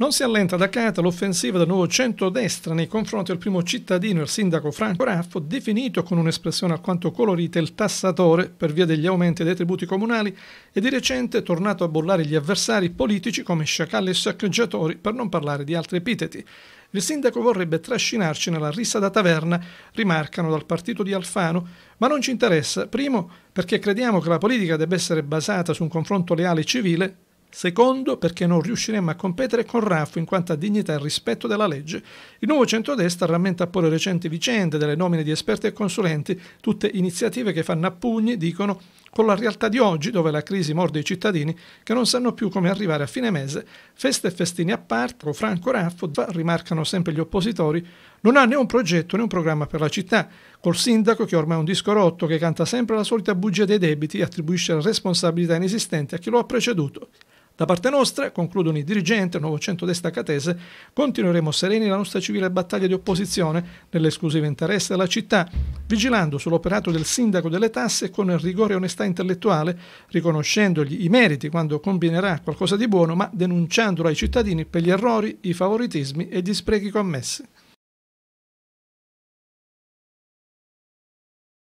Non si allenta da Cata l'offensiva del nuovo centrodestra nei confronti del primo cittadino, il sindaco Franco Raffo, definito con un'espressione alquanto colorita il tassatore per via degli aumenti dei tributi comunali e di recente tornato a bollare gli avversari politici come sciacalli e saccheggiatori, per non parlare di altri epiteti. Il sindaco vorrebbe trascinarci nella rissa da taverna, rimarcano dal partito di Alfano, ma non ci interessa, primo perché crediamo che la politica debba essere basata su un confronto leale e civile Secondo, perché non riusciremmo a competere con Raffo in quanto a dignità e rispetto della legge. Il nuovo centrodestra rammenta pure recenti vicende delle nomine di esperti e consulenti, tutte iniziative che fanno a pugni, dicono, con la realtà di oggi, dove la crisi morde i cittadini che non sanno più come arrivare a fine mese, feste e festini a parte, o Franco Raffo, rimarcano sempre gli oppositori, non ha né un progetto né un programma per la città, col sindaco che ormai è un disco rotto che canta sempre la solita bugia dei debiti e attribuisce la responsabilità inesistente a chi lo ha preceduto. Da parte nostra, concludono i dirigenti del nuovo centro-destra catese, continueremo sereni la nostra civile battaglia di opposizione nell'esclusivo interesse della città, vigilando sull'operato del sindaco delle tasse con rigore e onestà intellettuale, riconoscendogli i meriti quando combinerà qualcosa di buono, ma denunciandolo ai cittadini per gli errori, i favoritismi e gli sprechi commessi.